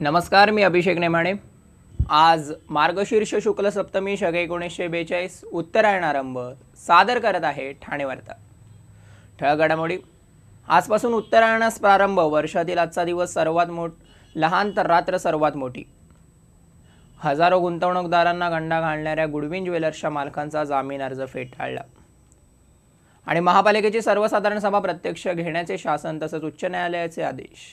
नमस्कार मी अभिषेक नेमाणे आज मार्गशीर्ष शुक्ल सप्तमी शगे एकोणीसशे बेचाळीस उत्तरायण आरंभ सादर करत आहे ठाणे वार्ता ठळक घडामोडी आजपासून उत्तरायणास प्रारंभ वर्षातील आजचा दिवस सर्वात मोठ लहान तर रात्र सर्वात मोठी हजारो गुंतवणूकदारांना गंडा घालणाऱ्या गुडविन ज्वेलर्सच्या मालकांचा जामीन अर्ज फेटाळला आणि महापालिकेची सर्वसाधारण सभा प्रत्यक्ष घेण्याचे शासन तसंच उच्च न्यायालयाचे आदेश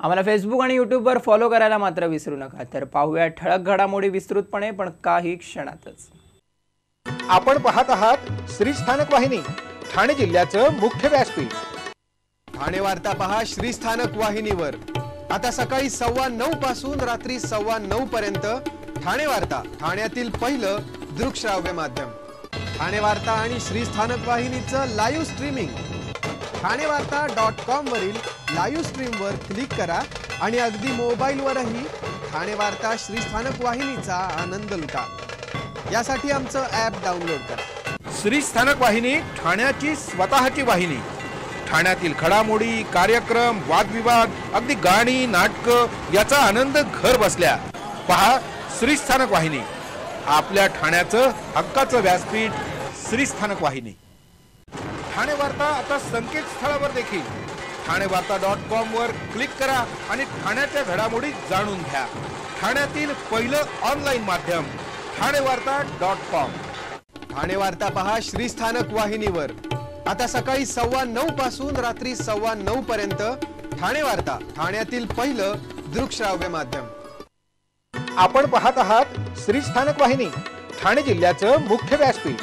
आम्हाला फेसबुक आणि यूट्यूबवर फॉलो करायला मात्र विसरू नका तर पाहूया ठळक घडामोडी विस्तृतपणे पण काही क्षणातच आपण पाहत आहात श्री स्थानक वाहिनी ठाणे जिल्ह्याचं मुख्य व्यासपीठ ठाणे वार्ता पहा श्री स्थानक वाहिनीवर आता सकाळी सव्वा नऊ पासून रात्री सव्वा नऊ पर्यंत ठाणे वार्ता ठाण्यातील पहिलं दृकश्राव्य माध्यम ठाणे वार्ता आणि श्री स्थानक वाहिनीचं live streaming Thane Varta dot com वरील लाईव्ह वर क्लिक करा आणि अगदी मोबाईलवरही ठाणे वार्ता श्री स्थानक वाहिनीचा आनंद लुटा यासाठी आमचं ॲप डाउनलोड करा श्री स्थानक वाहिनी ठाण्याची स्वतःची वाहिनी ठाण्यातील घडामोडी कार्यक्रम वादविवाद अगदी गाणी नाटकं याचा आनंद घर बसल्या पहा श्रीस्थानक वाहिनी आपल्या ठाण्याचं हक्काचं व्यासपीठ श्रीस्थानक वाहिनी ठाणे वार्ता आता संकेतस्थळावर देखील ठाणे वार्ता डॉट कॉम वर क्लिक करा आणि ठाण्याच्या घडामोडी जाणून घ्या ठाण्यातील पहिलं ऑनलाईन माध्यम ठाणे वार्ता डॉट कॉम ठाणे वार्ता पहा श्रीस्थानक वाहिनीवर आता सकाळी सव्वा नऊ पासून रात्री सव्वा नऊ पर्यंत ठाणे वार्ता ठाण्यातील पहिलं दृकश्राव्य माध्यम आपण पाहत आहात श्रीस्थानक वाहिनी ठाणे जिल्ह्याचं मुख्य व्यासपीठ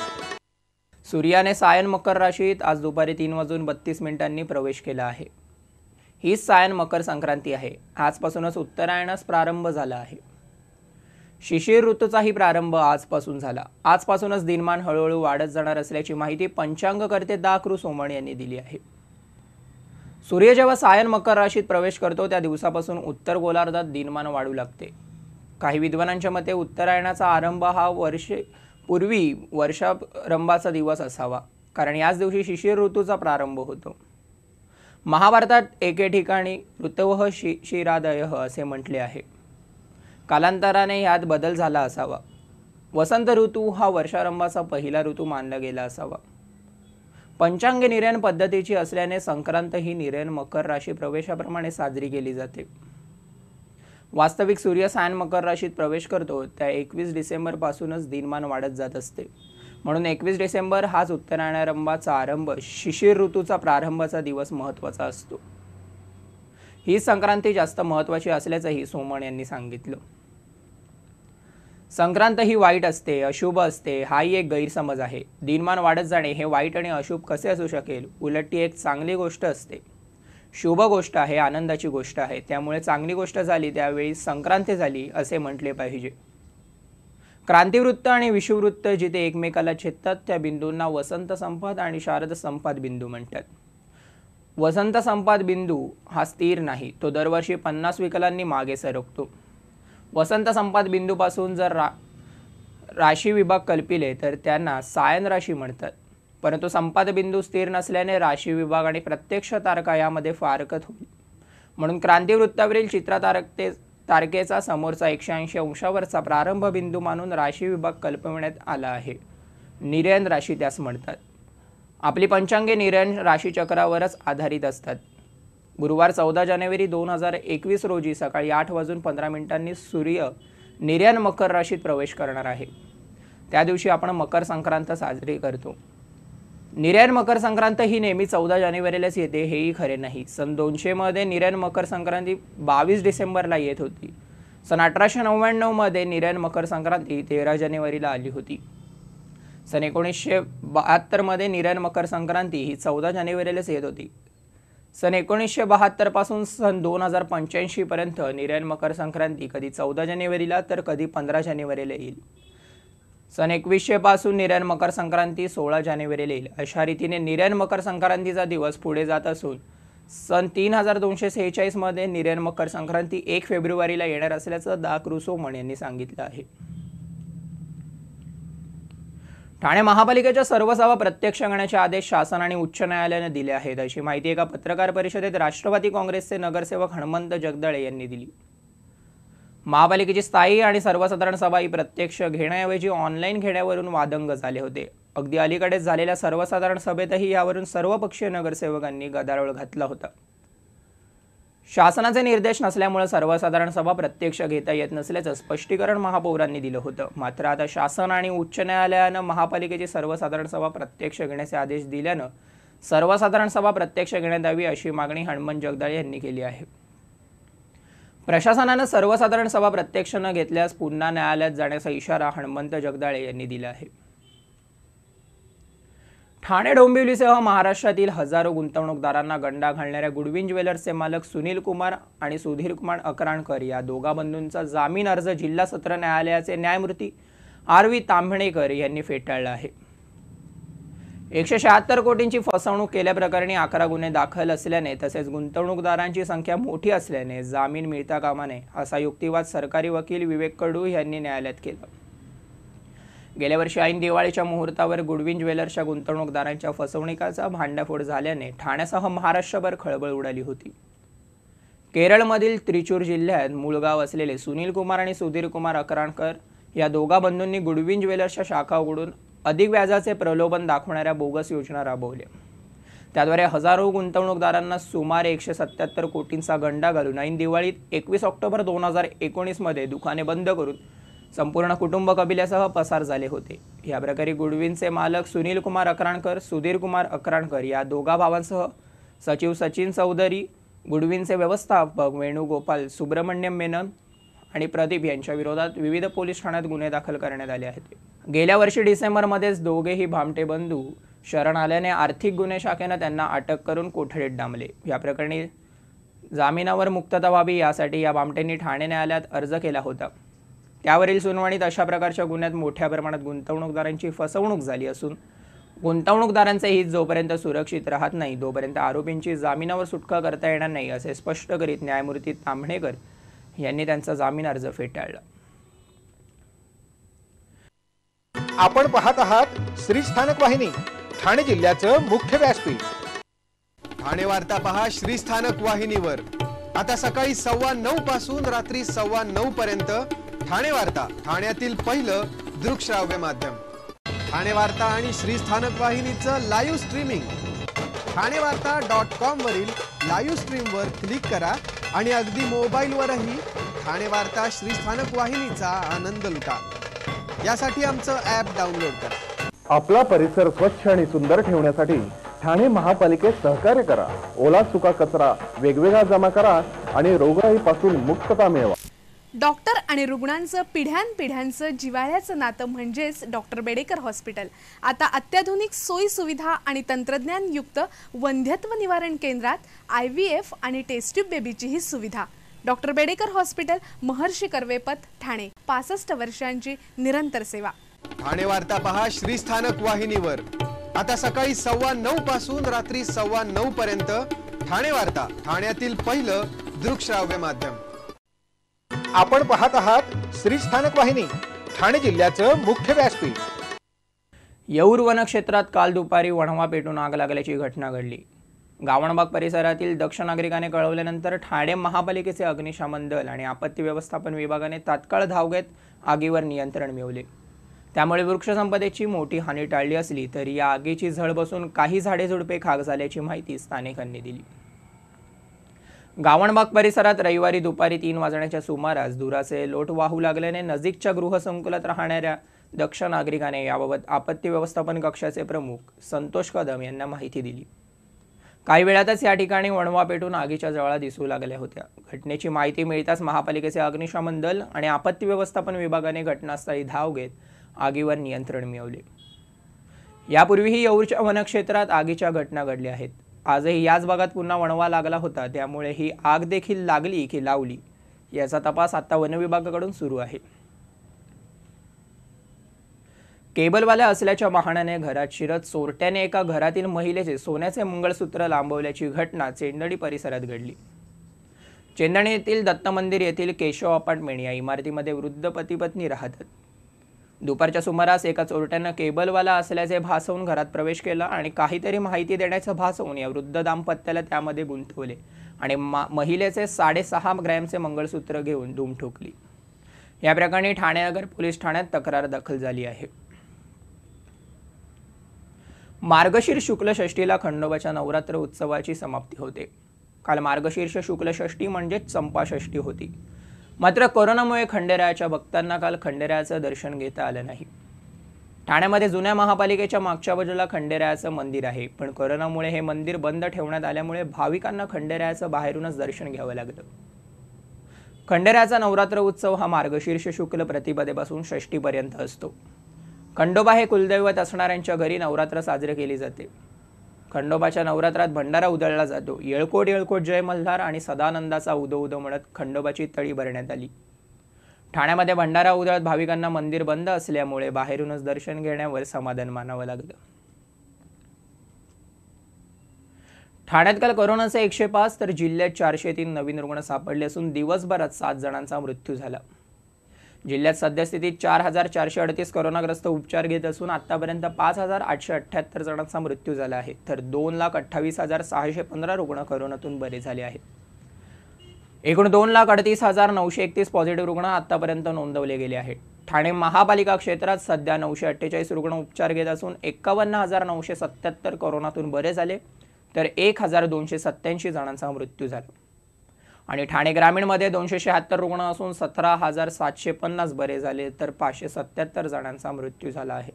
सूर्याने सायन मकर राशीत आज दुपारी तीन वाजून बत्तीस मिनिटांनी प्रवेश केला आहे हीच सायन मकर संक्रांती आहे आजपासूनच उत्तरायणास प्रारंभ झाला आहे शिशिर ऋतूचाही प्रारंभ आजपासून झाला आजपासूनच दिनमान हळूहळू वाढत जाणार असल्याची माहिती पंचांगकर्ते दाकरू सोमण यांनी दिली आहे सूर्य जेव्हा सायन मकर राशीत प्रवेश करतो त्या दिवसापासून उत्तर गोलार्धात दिनमान वाढू लागते काही विद्वानांच्या मते उत्तरायणाचा आरंभ हा वर्षे पूर्वी वर्षारंभाचा दिवस असावा कारण याच दिवशी शिशिर ऋतूचा प्रारंभ होतो महाभारतात एके ठिकाणी ऋतवह शि शिरादय असे म्हटले आहे कालांतराने यात बदल झाला असावा वसंत ऋतू हा वर्षारंभाचा पहिला ऋतू मानला गेला असावा पंचांग निरयन पद्धतीची असल्याने संक्रांत ही निरयन मकर राशी प्रवेशाप्रमाणे साजरी केली जाते वास्तविक सूर्य सायन मकर राशीत प्रवेश करतो त्या एकवीस डिसेंबरपासूनच दिनमान वाढत जात असते म्हणून एकवीस डिसेंबर हाच उत्तरायणारंभाचा आरंभ शिशिर ऋतूचा प्रारंभाचा दिवस महत्त्वाचा असतो ही संक्रांती जास्त महत्त्वाची असल्याचंही सोमण यांनी सांगितलं संक्रांत ही वाईट असते अशुभ असते हाही एक गैरसमज आहे दिनमान वाढत जाणे हे वाईट आणि अशुभ कसे असू शकेल उलट ती एक चांगली गोष्ट असते शुभ गोष्ट आहे आनंदाची गोष्ट आहे त्यामुळे चांगली गोष्ट झाली त्यावेळी संक्रांती झाली असे म्हटले पाहिजे क्रांतिवृत्त आणि विषुववृत्त जिथे एकमेकाला छेदतात त्या बिंदूंना वसंत संपाद आणि शारद संपात बिंदू म्हणतात वसंत संपात बिंदू हा स्थिर नाही तो दरवर्षी पन्नास विकलांनी मागे सरकतो वसंत संपाद बिंदूपासून जर रा राशी विभाग कल्पिले तर त्यांना सायन राशी म्हणतात परंतु बिंदू स्थिर नसल्याने राशी विभाग आणि प्रत्यक्ष तारका यामध्ये फारकत होईल म्हणून वृत्तावरील चित्र तारकते तारकेचा समोरचा एकशे ऐंशी अंशावरचा प्रारंभ बिंदू मानून राशी विभाग कल्पविण्यात आला आहे निरयन राशी त्यास म्हणतात आपली पंचांगे निरयन राशीचक्रावरच आधारित असतात गुरुवार चौदा जानेवारी दोन हजार एकवीस रोजी सकाळी आठ वाजून पंधरा मिनिटांनी सूर्य निर्यान मकर राशीत प्रवेश करणार आहे त्या दिवशी आपण मकर संक्रांत साजरी करतो निर्यान मकर संक्रांत ही नेहमी चौदा जानेवारीलाच येते हेही खरे नाही सन दोनशेमध्ये निर्यान मकर संक्रांती बावीस डिसेंबरला येत होती सन अठराशे नव्याण्णवमध्ये निर्यान मकर संक्रांती तेरा जानेवारीला आली होती सन एकोणीसशे बहात्तरमध्ये निर्यान मकर संक्रांती ही चौदा जानेवारीलाच येत होती सन एकोणीसशे बहात्तरपासून सन दोन हजार पंच्याऐंशीपर्यंत मकर संक्रांती कधी चौदा जानेवारीला तर कधी पंधरा जानेवारीला येईल सन एकवीसशे पासून निरन मकर संक्रांती सोळा जानेवारीला येईल अशा रीतीने निरन मकर संक्रांतीचा दिवस पुढे जात असून सन तीन हजार दोनशे सेहेचाळीसमध्ये निरन मकर संक्रांती एक फेब्रुवारीला येणार असल्याचं दा क्रुसोमन यांनी सांगितलं आहे ठाणे महापालिकेच्या सर्व सभा प्रत्यक्ष करण्याचे आदेश शासन आणि उच्च न्यायालयाने दिले आहेत अशी माहिती एका पत्रकार परिषदेत राष्ट्रवादी काँग्रेसचे नगरसेवक हनुमंत जगदळे यांनी दिली महापालिकेची स्थायी आणि सर्वसाधारण सभा ही प्रत्यक्ष घेण्याऐवजी ऑनलाईन घेण्यावरून वादंग झाले होते अगदी अलीकडेच झालेल्या सर्वसाधारण सभेतही यावरून सर्वपक्षीय नगरसेवकांनी गदारोळ घातला होता शासनाचे निर्देश नसल्यामुळे सर्वसाधारण सभा प्रत्यक्ष घेता येत नसल्याचं स्पष्टीकरण महापौरांनी दिलं होतं मात्र आता शासन आणि उच्च न्यायालयानं महापालिकेची सर्वसाधारण सभा प्रत्यक्ष घेण्याचे आदेश दिल्यानं सर्वसाधारण सभा प्रत्यक्ष घेण्यात यावी अशी मागणी हनुमान जगदाळे यांनी केली आहे प्रशासनानं सर्वसाधारण सभा प्रत्यक्ष न घेतल्यास पुन्हा न्यायालयात जाण्याचा इशारा हनुमंत जगदाळे यांनी दिला आहे ठाणे डोंबिवलीसह महाराष्ट्रातील हजारो गुंतवणूकदारांना गंडा घालणाऱ्या गुडविन ज्वेलर्सचे मालक सुनील कुमार आणि सुधीर कुमार अकराणकर या दोघा बंधूंचा जामीन अर्ज जिल्हा सत्र न्यायालयाचे न्यायमूर्ती आर व्ही तांभणेकर यांनी फेटाळला आहे एकशे शहात्तर कोटींची फसवणूक केल्याप्रकरणी अकरा गुन्हे दाखल असल्याने तसेच गुंतवणूकदारांची संख्या मोठी असल्याने जामीन मिळता कामा नये असा युक्तिवाद सरकारी वकील विवेक कडू यांनी न्यायालयात केला गेल्या वर्षी ऐन दिवाळीच्या मुहूर्तावर गुडविन ज्वेलर्सच्या गुंतवणूकदारांच्या फसवणुकाचा भांडाफोड झाल्याने ठाण्यासह महाराष्ट्रभर खळबळ उडाली होती केरळमधील त्रिचूर जिल्ह्यात मूळगाव असलेले सुनील कुमार आणि सुधीर कुमार अकराणकर या दोघा बंधूंनी गुडविन ज्वेलर्सच्या शाखा उघडून अधिक व्याजाचे प्रलोभन दाखवणाऱ्या बोगस योजना राबवल्या त्याद्वारे हजारो गुंतवणूकदारांना सुमारे एकशे सत्याहत्तर कोटींचा गंडा घालून ऐन दिवाळीत एकवीस ऑक्टोबर दोन हजार एकोणीसमध्ये दुकाने बंद करून संपूर्ण कुटुंब कबिल्यासह पसार झाले होते या प्रकारे गुडविनचे मालक सुनील कुमार अक्राणकर सुधीर कुमार अक्राणकर या दोघा भावांसह सचिव सचिन चौधरी गुडविनचे व्यवस्थापक वेणुगोपाल सुब्रमण्यम मेनन आणि प्रदीप यांच्या विरोधात विविध पोलीस ठाण्यात गुन्हे दाखल करण्यात आले आहेत गेल्या वर्षी डिसेंबरमध्येच दोघेही भामटे बंधू शरण आल्याने आर्थिक गुन्हे शाखेनं त्यांना अटक करून कोठडीत डांबले या प्रकरणी जामिनावर मुक्तता व्हावी यासाठी या भामटेंनी ठाणे न्यायालयात अर्ज केला होता त्यावरील सुनावणीत अशा प्रकारच्या गुन्ह्यात मोठ्या प्रमाणात गुंतवणूकदारांची फसवणूक झाली असून गुंतवणूकदारांचे हित जोपर्यंत सुरक्षित राहत नाही तोपर्यंत आरोपींची जामिनावर सुटका करता येणार नाही असे स्पष्ट करीत न्यायमूर्ती तांबणेकर यांनी त्यांचा जामीन अर्ज फेटाळला आपण पाहत आहात श्री स्थानक वाहिनी ठाणे जिल्ह्याचं मुख्य व्यासपीठ ठाणे वार्ता पहा श्री स्थानक वाहिनीवर आता सकाळी सव्वा नऊ पासून रात्री सव्वा नऊ पर्यंत ठाणे वार्ता ठाण्यातील पहिलं दृकश्राव्य माध्यम ठाणे वार्ता आणि श्री स्थानक वाहिनीचं live streaming Thane Varta dot com वरील लाईव्ह स्ट्रीमवर क्लिक करा आणि अगदी मोबाईल मोबाईलवरही ठाणे वार्ता श्री स्थानक वाहिनीचा आनंद लुटा यासाठी आमचं ॲप डाउनलोड करा आपला परिसर स्वच्छ आणि सुंदर ठेवण्यासाठी ठाणे महापालिकेत सहकार्य करा ओला सुका कचरा वेगवेगळा जमा करा आणि रोगराईपासून मुक्तता मिळवा डॉक्टर आणि रुग्णांचं पिढ्यानपिढ्यांचं जिवाळ्याचं नातं म्हणजेच डॉक्टर बेडेकर हॉस्पिटल आता अत्याधुनिक सुविधा आणि युक्त वंध्यत्व निवारण केंद्रात आय व्ही एफ आणि टेस्ट्यूब बेबीची ही सुविधा डॉक्टर बेडेकर हॉस्पिटल महर्षी कर्वेपत ठाणे पासष्ट वर्षांची निरंतर सेवा ठाणे वार्ता पहा श्रीस्थानक वाहिनीवर आता सकाळी सव्वा नऊ पासून रात्री सव्वा नऊ पर्यंत ठाणे वार्ता ठाण्यातील पहिलं दृकश्राव्य माध्यम आपण पाहत आहात श्री स्थानक वाहिनी ठाणे जिल्ह्याचं मुख्य व्यासपीठ येऊर वनक्षेत्रात काल दुपारी वणवा पेटून आग लागल्याची घटना घडली गावणबाग परिसरातील दक्ष नागरिकाने कळवल्यानंतर ठाणे महापालिकेचे अग्निशमन दल आणि आपत्ती व्यवस्थापन विभागाने तात्काळ धाव घेत आगीवर नियंत्रण मिळवले त्यामुळे वृक्षसंपदेची मोठी हानी टाळली असली तरी या आगीची झळ बसून काही झाडे झुडपे खाक झाल्याची माहिती स्थानिकांनी दिली गावणबाग परिसरात रविवारी दुपारी तीन वाजण्याच्या सुमारास दुराचे लोट वाहू लागल्याने नजीकच्या गृहसंकुलात राहणाऱ्या दक्ष नागरिकाने याबाबत आपत्ती व्यवस्थापन कक्षाचे प्रमुख संतोष कदम यांना माहिती दिली काही वेळातच या ठिकाणी वणवा पेटून आगीच्या जवळा दिसू लागल्या होत्या घटनेची माहिती मिळताच महापालिकेचे अग्निशमन दल आणि आपत्ती व्यवस्थापन विभागाने घटनास्थळी धाव घेत आगीवर नियंत्रण मिळवले यापूर्वीही येऊरच्या वनक्षेत्रात आगीच्या घटना घडल्या आहेत आजही याच भागात पुन्हा वणवा लागला होता त्यामुळे ही आग देखील लागली की लावली याचा तपास आता विभागाकडून सुरू आहे केबलवाल्या असल्याच्या वाहनाने घरात शिरत चोरट्याने एका घरातील महिलेचे सोन्याचे मंगळसूत्र लांबवल्याची घटना चेंदडी परिसरात घडली चेंदणी येथील दत्त मंदिर येथील केशव अपार्टमेंट या इमारतीमध्ये वृद्ध पती पत्नी राहतात दुपारच्या सुमारास एका चोरट्यानं केबलवाला असल्याचे भासवून घरात प्रवेश केला आणि काहीतरी माहिती देण्याचं भासवून या वृद्ध दाम्पत्याला त्यामध्ये गुंतवले आणि मा महिलेचे साडेसहा ग्रॅमचे मंगळसूत्र घेऊन धूम ठोकली या प्रकरणी ठाणेनगर पोलीस ठाण्यात तक्रार दाखल झाली आहे मार्गशीर्ष शुक्ल षष्टीला खंडोबाच्या नवरात्र उत्सवाची समाप्ती होते काल मार्गशीर्ष शुक्ल षष्टी म्हणजेच चंपाषष्ठी होती मात्र कोरोनामुळे खंडेरायाच्या भक्तांना काल खंडेरायाचं दर्शन घेता आलं नाही ठाण्यामध्ये जुन्या महापालिकेच्या मागच्या बाजूला खंडेरायाचं मंदिर आहे पण कोरोनामुळे हे मंदिर बंद ठेवण्यात आल्यामुळे भाविकांना खंडेरायाचं बाहेरूनच दर्शन घ्यावं लागलं खंडेरायाचा नवरात्र उत्सव हा मार्गशीर्ष शुक्ल प्रतिपदेपासून षष्टीपर्यंत असतो खंडोबा हे कुलदैवत असणाऱ्यांच्या घरी नवरात्र साजरे केली जाते खंडोबाच्या नवरात्रात भंडारा उधळला जातो येळकोट येळकोट जय मल्हार आणि सदानंदाचा उदो उदो म्हणत खंडोबाची तळी भरण्यात आली ठाण्यामध्ये भंडारा उधळत भाविकांना मंदिर बंद असल्यामुळे बाहेरूनच दर्शन घेण्यावर समाधान मानावं लागलं ठाण्यात काल कोरोनाचे एकशे पाच तर जिल्ह्यात चारशे तीन नवीन रुग्ण सापडले असून दिवसभरात सात जणांचा मृत्यू झाला जिल्ह्यात सद्यस्थितीत चार हजार चारशे अडतीस कोरोनाग्रस्त उपचार घेत असून आतापर्यंत पाच हजार आठशे अठ्ठ्याहत्तर जणांचा मृत्यू झाला आहे तर दोन लाख अठ्ठावीस हजार सहाशे पंधरा रुग्ण करोनातून बरे झाले आहेत एकूण दोन लाख अडतीस हजार नऊशे एकतीस पॉझिटिव्ह रुग्ण आतापर्यंत नोंदवले गेले आहेत ठाणे महापालिका क्षेत्रात सध्या नऊशे अठ्ठेचाळीस रुग्ण उपचार घेत असून एकावन्न हजार नऊशे सत्याहत्तर करोनातून बरे झाले तर एक हजार दोनशे सत्त्याऐंशी जणांचा मृत्यू झाला आणि ठाणे ग्रामीणमध्ये दोनशे शहात्तर रुग्ण असून सतरा हजार सातशे पन्नास बरे झाले तर पाचशे सत्याहत्तर जणांचा मृत्यू झाला आहे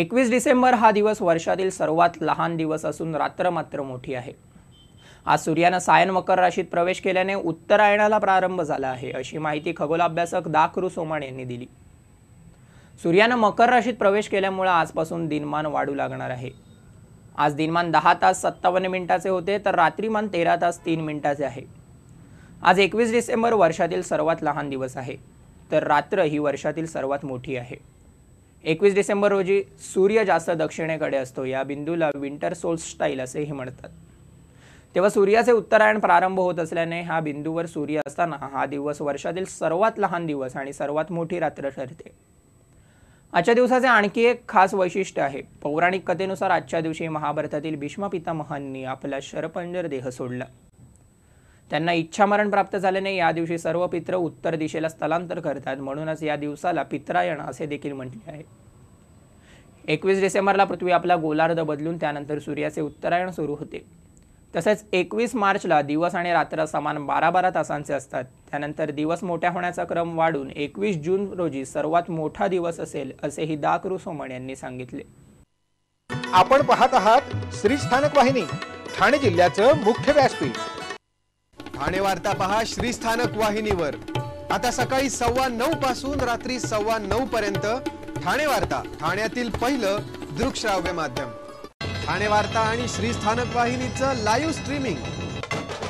एकवीस डिसेंबर हा दिवस वर्षातील सर्वात लहान दिवस असून रात्र मात्र मोठी आहे आज सूर्यानं सायन मकर राशीत प्रवेश केल्याने उत्तरायणाला प्रारंभ झाला आहे अशी माहिती खगोल अभ्यासक दाखरू सोमाण यांनी दिली सूर्यानं मकर राशीत प्रवेश केल्यामुळे आजपासून दिनमान वाढू लागणार आहे आज दिनमान दहा तास सत्तावन्न मिनिटाचे होते तर रात्रीमान तेरा तास तीन मिनिटाचे आहे आज एकवीस डिसेंबर वर्षातील सर्वात लहान दिवस आहे तर रात्र ही वर्षातील सर्वात मोठी आहे एकवीस डिसेंबर रोजी सूर्य जास्त दक्षिणेकडे असतो या बिंदूला विंटर सोल्स स्टाईल असेही म्हणतात तेव्हा सूर्याचे उत्तरायण प्रारंभ होत असल्याने हा बिंदूवर सूर्य असताना हा दिवस वर्षातील सर्वात लहान दिवस आणि सर्वात मोठी रात्र ठरते आजच्या दिवसाचे आणखी एक खास वैशिष्ट्य आहे पौराणिक कथेनुसार आजच्या दिवशी महाभारतातील भीष्म पितामहांनी आपला शरपंजर देह सोडला त्यांना इच्छामरण प्राप्त झाल्याने या दिवशी सर्व पित्र उत्तर दिशेला स्थलांतर करतात म्हणूनच या दिवसाला पित्रायण असे देखील म्हटले आहे एकवीस डिसेंबरला पृथ्वी आपला गोलार्ध बदलून त्यानंतर सूर्याचे उत्तरायण सुरू होते तसेच एकवीस मार्चला दिवस आणि रात्र समान बारा बारा तासांचे असतात त्यानंतर दिवस मोठ्या होण्याचा क्रम वाढून एकवीस जून रोजी सर्वात मोठा दिवस असेल असेही दाकरू सोमण यांनी सांगितले आपण पाहत आहात श्री स्थानक वाहिनी ठाणे जिल्ह्याचं मुख्य व्यासपीठ ठाणे वार्ता पहा श्री स्थानक वाहिनीवर आता सकाळी सव्वा नऊ पासून रात्री सव्वा नऊ पर्यंत ठाणे वार्ता ठाण्यातील पहिलं दृकश्राव्य माध्यम ठाणे वार्ता आणि श्री स्थानक वाहिनीचं live streaming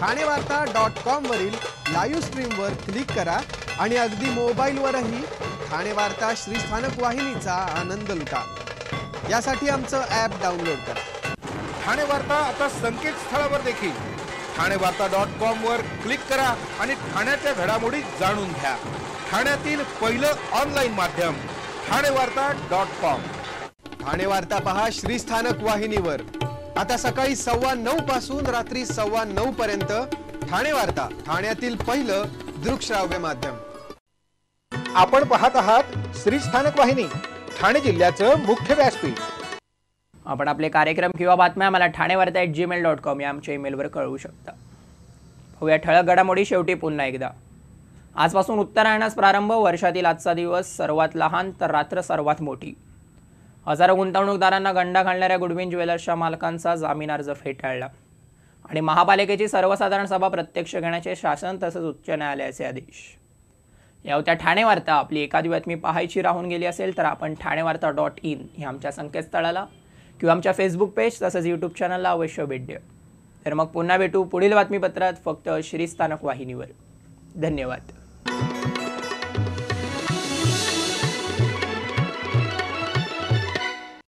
Thane Varta dot कॉमवरील लाईव्ह स्ट्रीमवर क्लिक करा आणि अगदी मोबाईलवरही ठाणे वार्ता श्री स्थानक वाहिनीचा आनंद लुटा यासाठी आमचं ॲप डाउनलोड करा ठाणे वार्ता आता संकेतस्थळावर देखील ठाणे वार्ता डॉट कॉमवर वर क्लिक करा आणि ठाण्याच्या घडामोडी जाणून घ्या ठाण्यातील पहिलं ऑनलाईन माध्यम ठाणे वार्ता डॉट कॉम ठाणे वार्ता पहा श्रीस्थानक वाहिनीवर आता सकाळी सव्वा नऊ पासून रात्री सव्वा नऊ पर्यंत ठाणे वार्ता ठाण्यातील पहिलं दृकश्राव्य माध्यम आपण पाहत आहात श्रीस्थानक वाहिनी ठाणे जिल्ह्याचं मुख्य व्यासपीठ आपण आपले कार्यक्रम किंवा बातम्या मला ठाणे वार्ता ऍट जीमेल डॉट कॉम या आमच्या ईमेलवर कळवू शकता या ठळक घडामोडी शेवटी पुन्हा एकदा आजपासून उत्तरायणास प्रारंभ वर्षातील आजचा दिवस सर्वात लहान तर रात्र सर्वात मोठी हजारो गुंतवणूकदारांना गंडा घालणाऱ्या गुडविन ज्वेलर्सच्या मालकांचा जामीन अर्ज फेटाळला आणि महापालिकेची सर्वसाधारण सभा प्रत्यक्ष घेण्याचे शासन तसंच उच्च न्यायालयाचे आदेश या होत्या ठाणे वार्ता आपली एखादी बातमी पाहायची राहून गेली असेल तर आपण ठाणे वार्ता डॉट इन या आमच्या संकेतस्थळाला किंवा आमच्या फेसबुक पेज तसंच यूट्यूब चॅनलला अवश्य भेट द्या तर मग पुन्हा भेटू पुढील बातमीपत्रात फक्त श्रीस्थानक वाहिनीवर धन्यवाद